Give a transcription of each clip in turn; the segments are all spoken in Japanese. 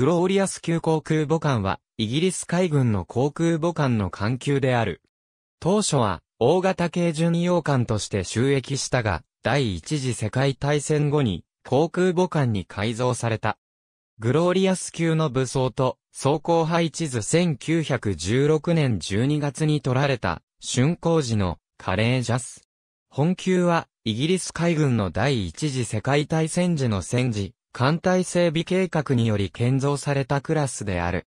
グローリアス級航空母艦は、イギリス海軍の航空母艦の艦級である。当初は、大型系巡洋艦として収益したが、第一次世界大戦後に、航空母艦に改造された。グローリアス級の武装と、装甲配置図1916年12月に取られた、竣工時のカレージャス。本級は、イギリス海軍の第一次世界大戦時の戦時、艦隊整備計画により建造されたクラスである。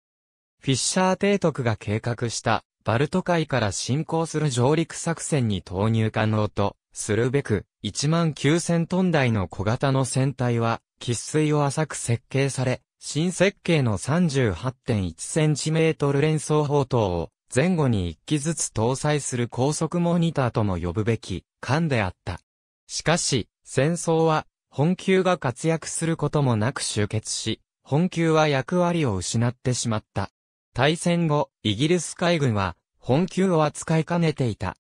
フィッシャー提督が計画したバルト海から進行する上陸作戦に投入可能とするべく1万9000トン台の小型の船体は喫水を浅く設計され、新設計の3 8 1トル連装砲塔を前後に1機ずつ搭載する高速モニターとも呼ぶべき艦であった。しかし、戦争は本級が活躍することもなく終結し、本級は役割を失ってしまった。大戦後、イギリス海軍は、本級を扱いかねていた。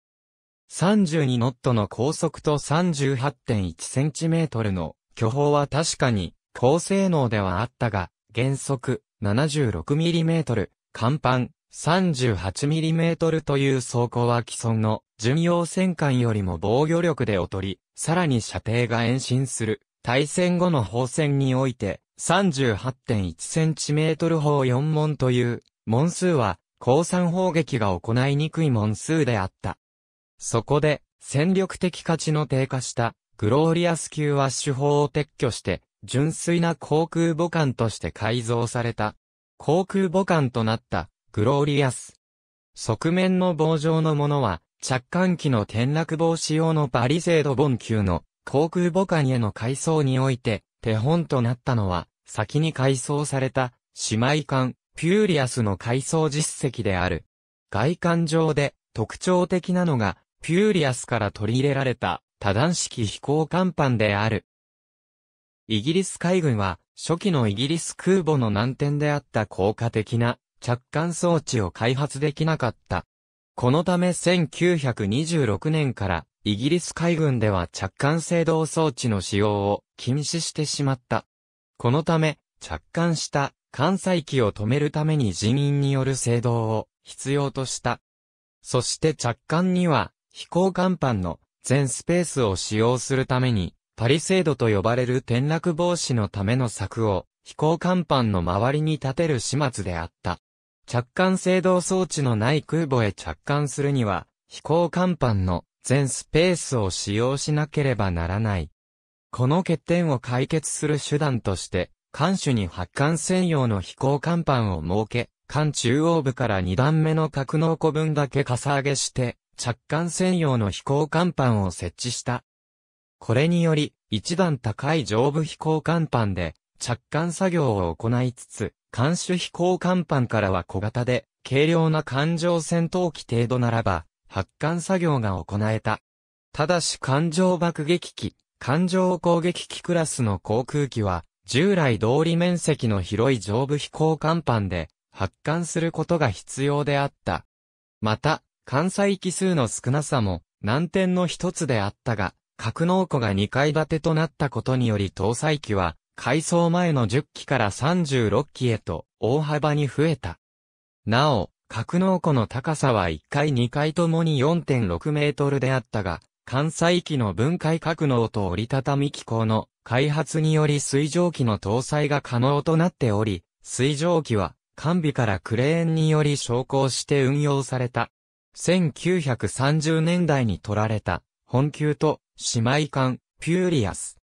32ノットの高速と3 8 1トルの巨峰は確かに高性能ではあったが、原則7 6トル、甲板3 8トルという装甲は既存の巡洋戦艦よりも防御力で劣り、さらに射程が延伸する。対戦後の砲戦において、38.1cm 砲4門という、門数は、降参砲撃が行いにくい門数であった。そこで、戦力的価値の低下した、グローリアス級は手法を撤去して、純粋な航空母艦として改造された。航空母艦となった、グローリアス。側面の棒状のものは、着艦機の転落防止用のバリセードボン級の航空母艦への改装において手本となったのは、先に改装された姉妹艦ピューリアスの改装実績である。外観上で特徴的なのが、ピューリアスから取り入れられた多段式飛行甲板である。イギリス海軍は、初期のイギリス空母の難点であった効果的な着艦装置を開発できなかったこのため1926年からイギリス海軍では着艦制動装置の使用を禁止してしまった。このため着艦した艦載機を止めるために人員による制動を必要とした。そして着艦には飛行甲板の全スペースを使用するためにパリ制度と呼ばれる転落防止のための柵を飛行甲板の周りに立てる始末であった。着艦制動装置のない空母へ着艦するには、飛行甲板の全スペースを使用しなければならない。この欠点を解決する手段として、艦首に発艦専用の飛行甲板を設け、艦中央部から2段目の格納庫分だけかさ上げして、着艦専用の飛行甲板を設置した。これにより、1段高い上部飛行甲板で、着艦作業を行いつつ、艦首飛行甲板からは小型で、軽量な艦上戦闘機程度ならば、発艦作業が行えた。ただし艦上爆撃機、艦上攻撃機クラスの航空機は、従来通り面積の広い上部飛行甲板で、発艦することが必要であった。また、艦載機数の少なさも、難点の一つであったが、格納庫が2階建てとなったことにより搭載機は、改装前の10機から36機へと大幅に増えた。なお、格納庫の高さは1階2階ともに4.6メートルであったが、関西機の分解格納と折りたたみ機構の開発により水蒸気の搭載が可能となっており、水蒸気は完備からクレーンにより昇降して運用された。1930年代に取られた本級と姉妹艦ピューリアス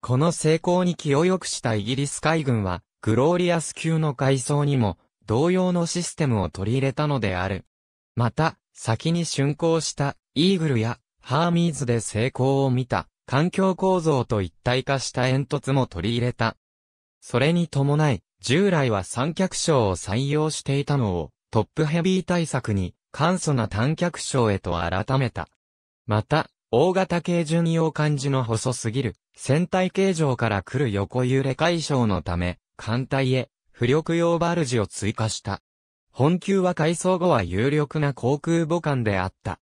この成功に気を良くしたイギリス海軍は、グローリアス級の階層にも、同様のシステムを取り入れたのである。また、先に竣工したイーグルやハーミーズで成功を見た環境構造と一体化した煙突も取り入れた。それに伴い、従来は三脚章を採用していたのをトップヘビー対策に簡素な単脚章へと改めた。また、大型系順用漢字の細すぎる、船体形状から来る横揺れ解消のため、艦隊へ、浮力用バルジを追加した。本級は改装後は有力な航空母艦であった。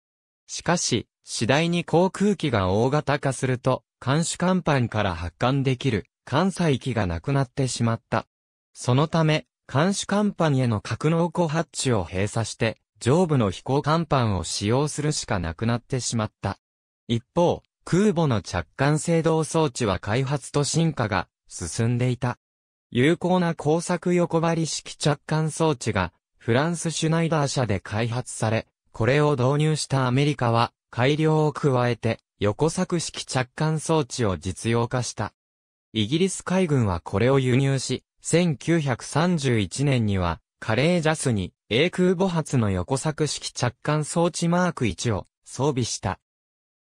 しかし、次第に航空機が大型化すると、艦首甲板から発艦できる、艦載機がなくなってしまった。そのため、艦首甲板への格納庫ハッチを閉鎖して、上部の飛行甲板を使用するしかなくなってしまった。一方、空母の着艦制動装置は開発と進化が進んでいた。有効な工作横張り式着艦装置がフランスシュナイダー社で開発され、これを導入したアメリカは改良を加えて横作式着艦装置を実用化した。イギリス海軍はこれを輸入し、1931年にはカレージャスに A 空母発の横作式着艦装置マーク1を装備した。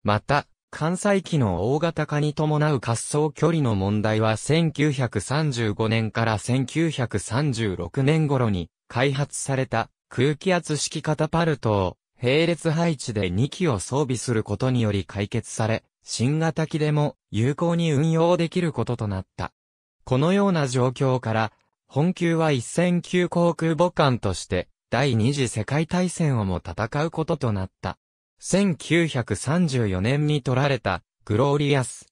また、関西機の大型化に伴う滑走距離の問題は1935年から1936年頃に開発された空気圧式カタパルトを並列配置で2機を装備することにより解決され、新型機でも有効に運用できることとなった。このような状況から、本級は一戦級航空母艦として第二次世界大戦をも戦うこととなった。1934年に取られた、グローリアス。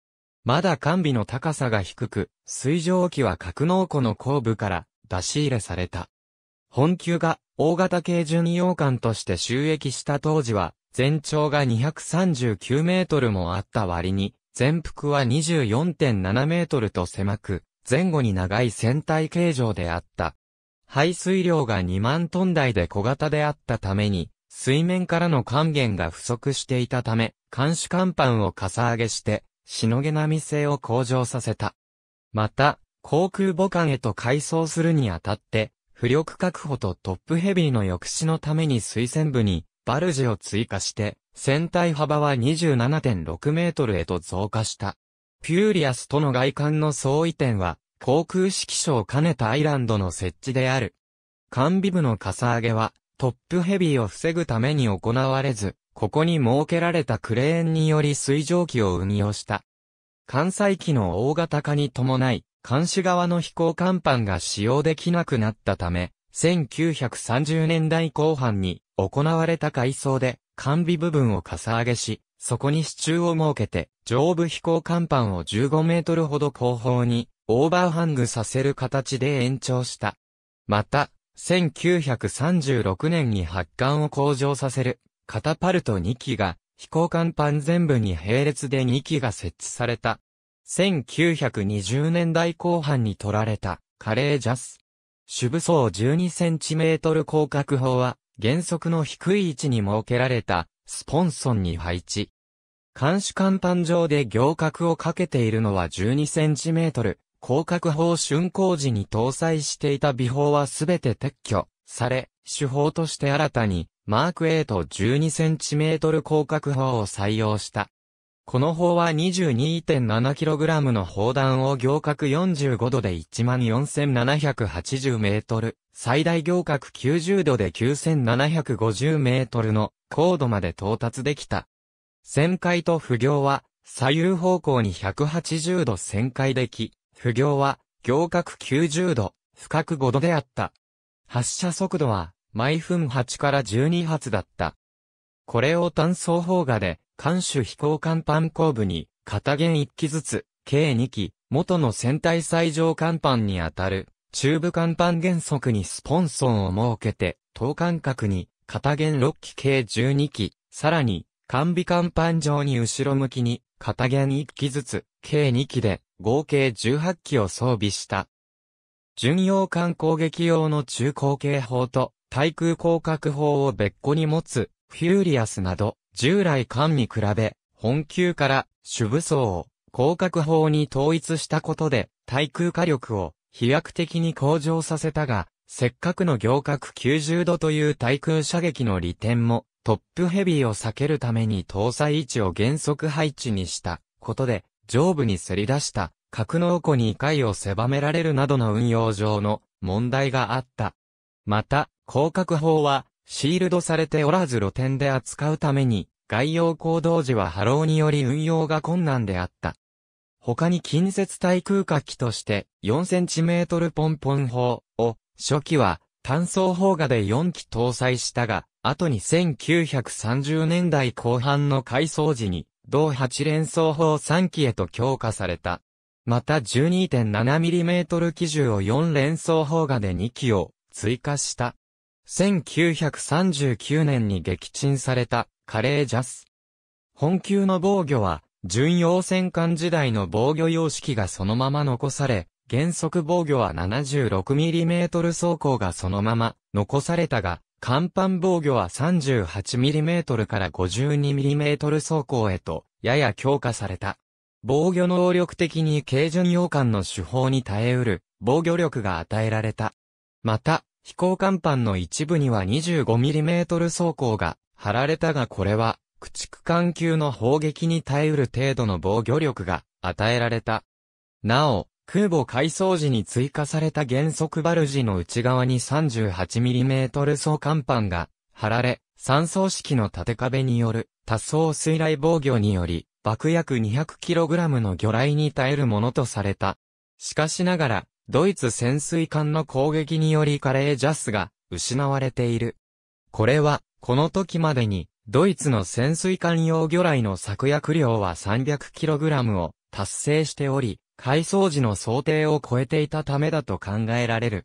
まだ完備の高さが低く、水蒸気は格納庫の後部から出し入れされた。本級が大型系巡洋艦として収益した当時は、全長が239メートルもあった割に、全幅は24.7メートルと狭く、前後に長い船体形状であった。排水量が2万トン台で小型であったために、水面からの還元が不足していたため、監視甲板をかさ上げして、しのげ並み性を向上させた。また、航空母艦へと改装するにあたって、浮力確保とトップヘビーの抑止のために水線部に、バルジを追加して、船体幅は27.6メートルへと増加した。ピューリアスとの外観の相違点は、航空指揮所を兼ねたアイランドの設置である。管備部のかさ上げは、トップヘビーを防ぐために行われず、ここに設けられたクレーンにより水蒸気を運用した。関西機の大型化に伴い、監視側の飛行甲板が使用できなくなったため、1930年代後半に行われた改装で、完備部分をかさ上げし、そこに支柱を設けて、上部飛行甲板を15メートルほど後方に、オーバーハングさせる形で延長した。また、1936年に発艦を向上させる、カタパルト2機が、飛行艦板全部に並列で2機が設置された。1920年代後半に取られた、カレージャス。主武装 12cm 広角砲は、原則の低い位置に設けられた、スポンソンに配置。監視甲板上で行角をかけているのは 12cm、広角砲竣工時に搭載していた微砲はすべて撤去され、手法として新たに、マーク8 12cm 広角砲を採用した。この砲は 22.7kg の砲弾を行角45度で 14,780m、最大行角90度で 9,750m の高度まで到達できた。旋回と不行は左右方向に180度旋回でき、不行は、行角90度、深く5度であった。発射速度は、毎分8から12発だった。これを単装砲画で、艦首飛行艦板後部に、片弦1機ずつ、計2機、元の船体最上艦板にあたる、中部艦板原則にスポンソンを設けて、等間隔に、片弦6機計12機、さらに、完備甲板上に後ろ向きに、片弦1機ずつ、計2機で、合計18機を装備した。巡洋艦攻撃用の中高警砲と、対空降格砲を別個に持つ、フューリアスなど、従来艦に比べ、本級から主武装を降格砲に統一したことで、対空火力を飛躍的に向上させたが、せっかくの行角90度という対空射撃の利点もトップヘビーを避けるために搭載位置を原則配置にしたことで、上部にせり出した格納庫に界を狭められるなどの運用上の問題があった。また、広角砲はシールドされておらず露店で扱うために、外洋行動時は波浪により運用が困難であった。他に近接対空火器として 4cm ポンポン砲を初期は単装砲画で4機搭載したが、後に1930年代後半の改装時に、同8連装砲3機へと強化された。また 12.7mm 機銃を4連装砲画で2機を追加した。1939年に撃沈されたカレージャス。本級の防御は、巡洋戦艦時代の防御様式がそのまま残され、原則防御は 76mm 装甲がそのまま残されたが、甲板防御は 38mm から 52mm 走行へと、やや強化された。防御能力的に軽巡洋艦の手法に耐えうる、防御力が与えられた。また、飛行甲板の一部には 25mm 走行が貼られたがこれは、駆逐艦級の砲撃に耐えうる程度の防御力が与えられた。なお、空母改装時に追加された原則バルジの内側に 38mm 総甲板が張られ、三層式の縦壁による多層水雷防御により、爆薬 200kg の魚雷に耐えるものとされた。しかしながら、ドイツ潜水艦の攻撃によりカレージャスが失われている。これは、この時までに、ドイツの潜水艦用魚雷の作薬量は 300kg を達成しており、改装時の想定を超えていたためだと考えられる。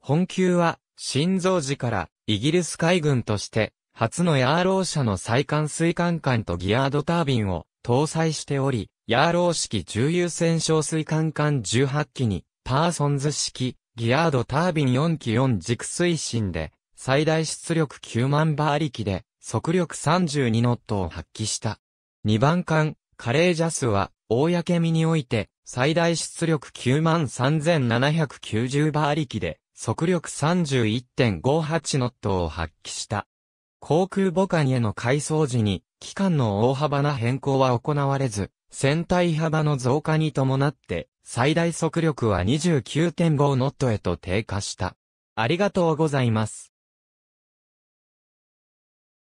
本級は、新造時からイギリス海軍として、初のヤーロー社の再艦水艦艦とギアードタービンを搭載しており、ヤーロー式重油船小水艦艦18機に、パーソンズ式ギアードタービン4機4軸推進で、最大出力9万馬力で、速力32ノットを発揮した。2番艦、カレージャスは、公身において、最大出力93,790馬力で、速力31.58ノットを発揮した。航空母艦への改装時に、機関の大幅な変更は行われず、船体幅の増加に伴って、最大速力は29.5ノットへと低下した。ありがとうございます。